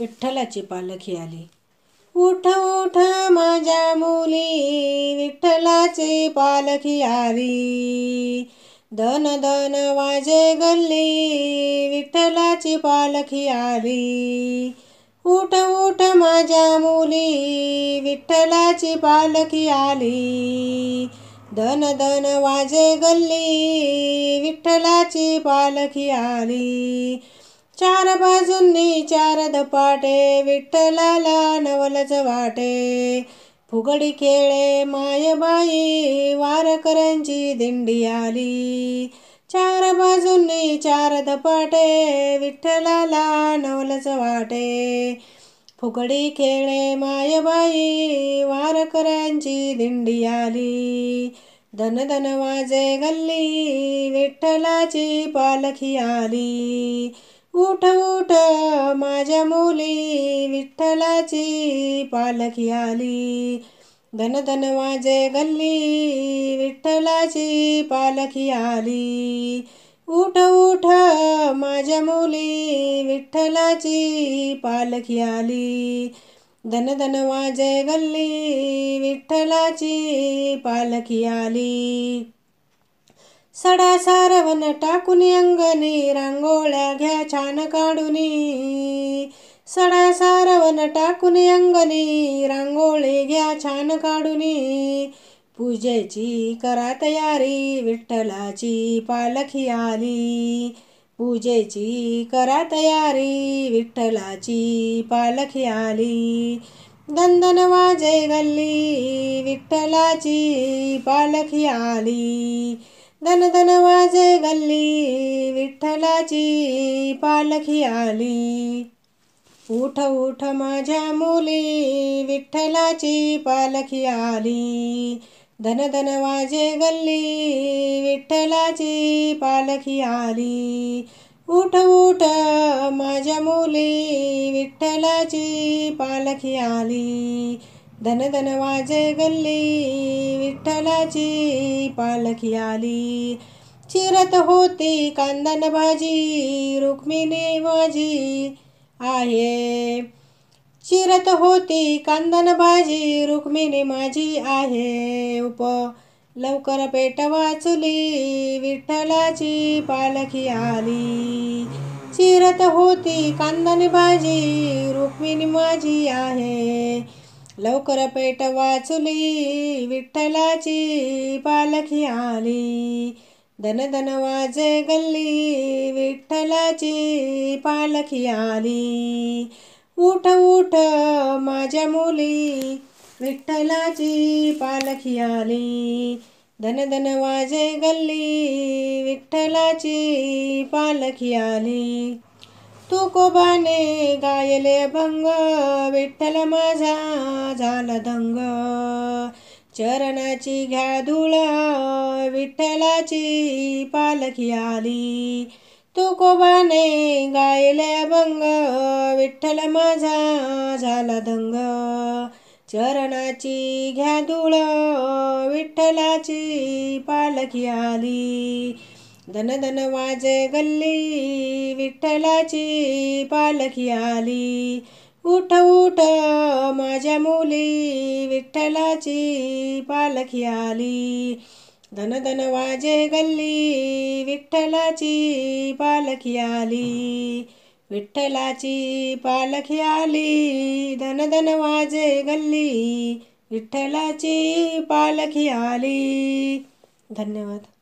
विठ्ठलाचे पालखी आली उठ उठ माझ्या मुली विठ्ठलाचे पालखी आली धन धन वाजे गल्ली विठ्ठलाची पालखी आली उठ उठ माझ्या मुली विठ्ठलाची पालखी आली धन धन वाजे गल्ली विठ्ठलाची पालखी आली चार बाजूंनी चार दपाटे विठ्ठलाला नवलच वाटे फुगडी खेळे मायबाई वारकऱ्यांची दिंडी आली चार बाजूंनी चार दपाटे विठ्ठलाला नवलच वाटे फुगडी खेळे मायबाई वारकऱ्यांची दिंडी आली धन धन वाजे गल्ली विठ्ठलाची पालखी आली उठ उठ माझ्या मुली विठ्ठलाची पालखी आली धन धन माझे गल्ली विठ्ठलाची पालखी आली उठ उठ माझ्या मुली विठ्ठलाची पालखी आली धन धन वाजे गल्ली विठ्ठलाची पालखी आली सडा सारवण टाकून अंगणी रांगोळ्या घ्या छान काढून सडा सारवण टाकून अंगणी रांगोळी घ्या छान काढून पूजेची करा तयारी विठ्ठलाची पालखी आली पूजेची करा तयारी विठ्ठलाची पालखी आली दंदन वाजे गल्ली विठ्ठलाची पालखी आली धन वाजे गल्ली विठ्ठलाची पालखी आली उठ उठ माझ्या मुली विठ्ठलाची पालखी आली धन वाजे गल्ली विठ्ठलाची पालखी आली उठ उठ माझ्या मुली विठ्ठलाची पालखी आली धन धन वाजे गल्ली विठ्ठलाची पालखी आली चिरत होती कांदन भाजी रुक्मिणी माझी आहे चिरत होती कांदन भाजी रुक्मिणी माझी आहे उप लवकर पेट वाचली विठ्ठलाची पालखी आली चिरत होती कांदन भाजी रुक्मिणी माझी आहे लवकर पेट वाचुली विठ्ठलाची पालखी आली धन धन वाजे गल्ली विठ्ठलाची पालखी आली उठ उठ माझ्या मुली विठ्ठलाची पालखी आली धन धन वाजे गल्ली विठ्ठलाची पालखी आली तुकोबाने गायले भंग विठ्ठल माझा झाला दंग चरणाची घ्या धुळ विठ्ठलाची पालखी आली तुकोबाने गायले भंग विठ्ठल माझा झाला दंग चरणाची घ्या धुळ विठ्ठलाची पालखी आली धन धन वाज गल्ली विठ्ठलाची पालखी आली उठ उठ माझ्या मुली विठ्ठलाची पालखी आली धन धन वाजे गल्ली विठ्ठलाची पालखी आली विठ्ठलाची पालखी आली धन धन वाजे गल्ली विठ्ठलाची पालखी आली धन्यवाद